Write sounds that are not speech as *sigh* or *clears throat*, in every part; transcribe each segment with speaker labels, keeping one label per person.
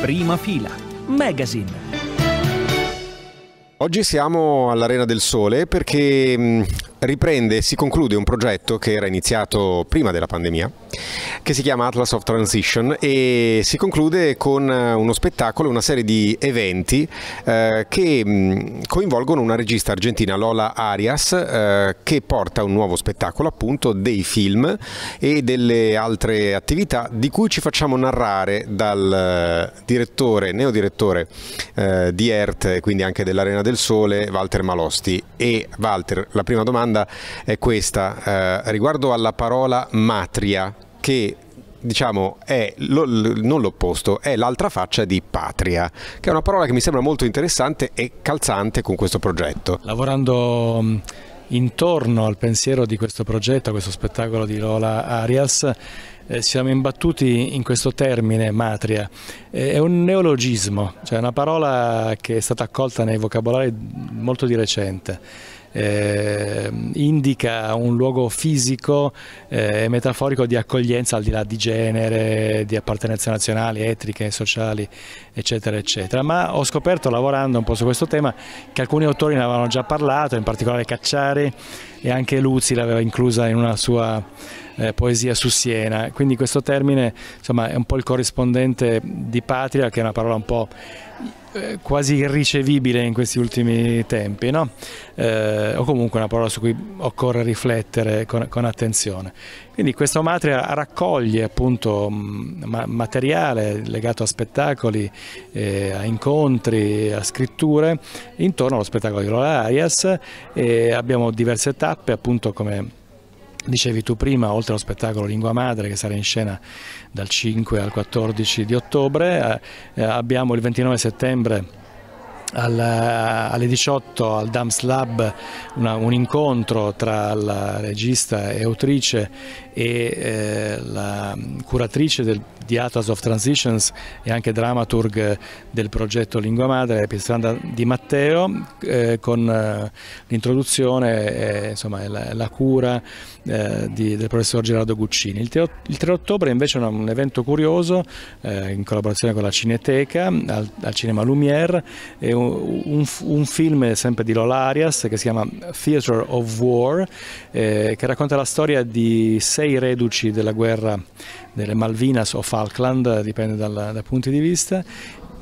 Speaker 1: Prima fila. Magazine.
Speaker 2: Oggi siamo all'Arena del Sole perché riprende e si conclude un progetto che era iniziato prima della pandemia che si chiama Atlas of Transition e si conclude con eh, uno spettacolo, una serie di eventi eh, che mm, coinvolgono una regista argentina, Lola Arias, eh, che porta un nuovo spettacolo appunto dei film e delle altre attività di cui ci facciamo narrare dal eh, direttore, neodirettore eh, di ERT, quindi anche dell'Arena del Sole, Walter Malosti. E Walter, la prima domanda è questa, eh, riguardo alla parola matria, che diciamo, è lo, non l'opposto, è l'altra faccia di patria, che è una parola che mi sembra molto interessante e calzante con questo progetto.
Speaker 1: Lavorando mm, intorno al pensiero di questo progetto, a questo spettacolo di Lola Arias, eh, siamo imbattuti in questo termine matria, eh, è un neologismo, cioè una parola che è stata accolta nei vocabolari molto di recente eh, indica un luogo fisico eh, e eh, metaforico di accoglienza al di là di genere, di appartenenze nazionali, etniche, sociali, eccetera, eccetera. Ma ho scoperto lavorando un po' su questo tema che alcuni autori ne avevano già parlato, in particolare Cacciari, e anche Luzi l'aveva inclusa in una sua eh, poesia su Siena. Quindi questo termine insomma, è un po' il corrispondente di patria, che è una parola un po' eh, quasi irricevibile in questi ultimi tempi, no? eh, o comunque una parola su cui occorre riflettere con, con attenzione. Quindi questa matria raccoglie appunto mm, materiale legato a spettacoli, eh, a incontri, a scritture intorno allo spettacolo di Lola Arias, abbiamo diverse tappe tappe, appunto come dicevi tu prima, oltre allo spettacolo Lingua Madre che sarà in scena dal 5 al 14 di ottobre, eh, eh abbiamo il 29 settembre al, eh, alle 18 al Dams Lab una, un incontro tra la regista e autrice e eh, la curatrice del, di Atlas of Transitions e anche dramaturg eh, del progetto Lingua Madre, Pietranda Di Matteo, eh, con eh, l'introduzione, eh, insomma, la, la cura eh, di, del professor Gerardo Guccini. Il 3, il 3 ottobre invece è un, un evento curioso in collaborazione con la Cineteca, al, al Cinema Lumière, è un, un, un, film sempre di Lolarias che si chiama Theatre of War, che racconta la storia di sei i reduci della guerra delle Malvinas o Falkland, dipende dal, dai punti di vista,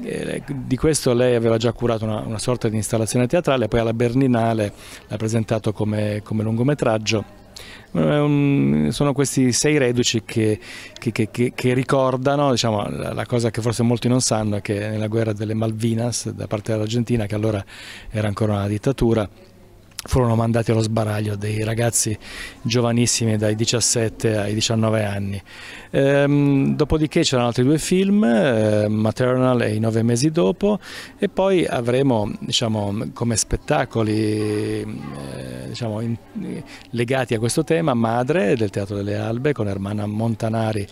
Speaker 1: eh, di questo lei aveva già curato una, una, sorta di installazione teatrale, poi alla Berninale l'ha presentato come, come lungometraggio. Eh, sono questi sei reduci che, che, che, che ricordano, diciamo, la cosa che forse molti non sanno è che nella guerra delle Malvinas da parte dell'Argentina, che allora era ancora una dittatura, furono mandati allo sbaraglio dei ragazzi giovanissimi dai 17 ai 19 anni. Ehm, dopodiché c'erano altri due film, eh, Maternal e I nove mesi dopo, e poi avremo diciamo, come spettacoli eh, diciamo, in, legati a questo tema Madre del Teatro delle Albe con Ermana Montanari,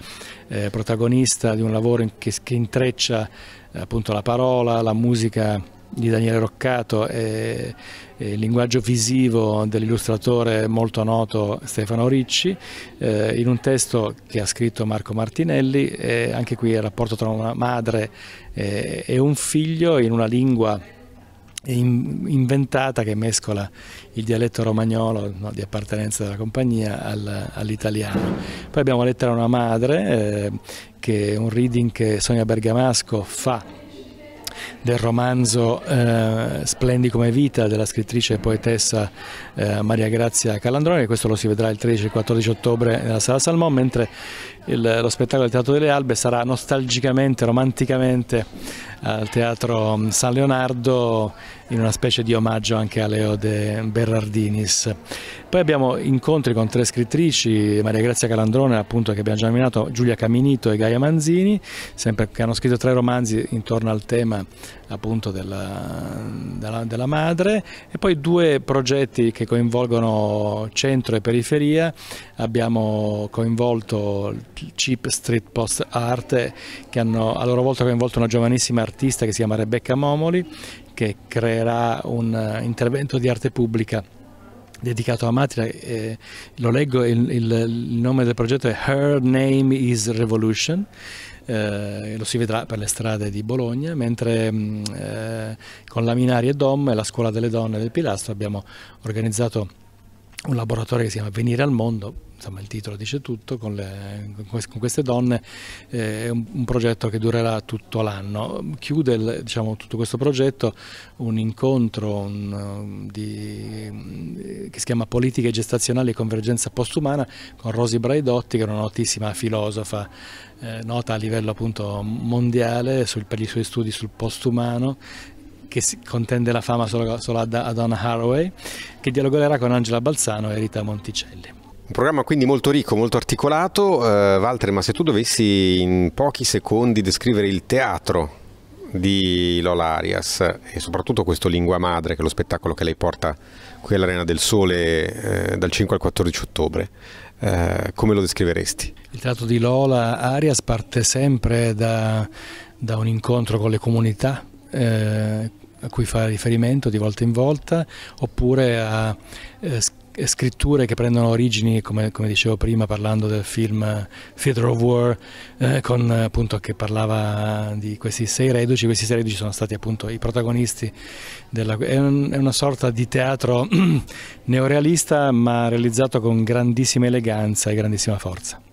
Speaker 1: eh, protagonista di un lavoro che, che intreccia appunto la parola, la musica di Daniele Roccato e, e il linguaggio visivo dell'illustratore molto noto Stefano Ricci eh, in un testo che ha scritto Marco Martinelli e anche qui il rapporto tra una madre eh, e un figlio in una lingua inventata che mescola il dialetto romagnolo no, di appartenenza della compagnia al, all'italiano. Poi abbiamo Lettera a una madre, eh, che è un reading che Sonia Bergamasco fa del romanzo eh, Splendi come vita della scrittrice e poetessa eh, Maria Grazia Calandrone, questo lo si vedrà il 13 e il 14 ottobre nella Sala Salmon, mentre il, lo spettacolo del Teatro delle Albe sarà nostalgicamente, romanticamente al Teatro mm, San Leonardo in una specie di omaggio anche a Leo de Berardinis. Poi abbiamo incontri con tre scrittrici, Maria Grazia Calandrone appunto che abbiamo già nominato, Giulia Caminito e Gaia Manzini, sempre che hanno scritto tre romanzi intorno al tema appunto della, della, della madre e poi due progetti che coinvolgono centro e periferia, abbiamo coinvolto il Cheap Street Post Art che hanno a loro volta coinvolto una giovanissima artista che si chiama Rebecca Momoli che creerà un eh, intervento di arte pubblica dedicato a Matria, eh, lo leggo, il, il, il, nome del progetto è Her Name is Revolution. Eh, lo si vedrà per le strade di Bologna, mentre mm, eh, con Laminari e Dom e la Scuola delle Donne del Pilastro abbiamo organizzato un laboratorio che si chiama Venire al Mondo, insomma il titolo dice tutto, con, le, con queste donne, eh, è un, un, progetto che durerà tutto l'anno. Chiude il, diciamo, tutto questo progetto un incontro un, um, di, eh, che si chiama Politiche gestazionali e convergenza postumana con Rosi Braidotti che è una notissima filosofa eh, nota a livello appunto mondiale sul, per i suoi studi sul postumano che contende la fama solo, solo a Donna Haraway, che dialogherà con Angela Balzano e Rita Monticelli.
Speaker 2: Un programma quindi molto ricco, molto articolato. Uh, Walter, ma se tu dovessi in pochi secondi descrivere il teatro di Lola Arias e soprattutto questo Lingua Madre, che è lo spettacolo che lei porta qui all'Arena del Sole eh, dal 5 al 14 ottobre, eh, come lo descriveresti?
Speaker 1: Il teatro di Lola Arias parte sempre da, da un incontro con le comunità. Eh, a cui fa riferimento di volta in volta, oppure a eh, scritture che prendono origini, come, come, dicevo prima parlando del film eh, Theater of War, eh, con, appunto, che parlava di questi sei reduci, questi sei reduci sono stati appunto i protagonisti, della, è, un, è una sorta di teatro *clears throat* neorealista ma realizzato con grandissima eleganza e grandissima forza.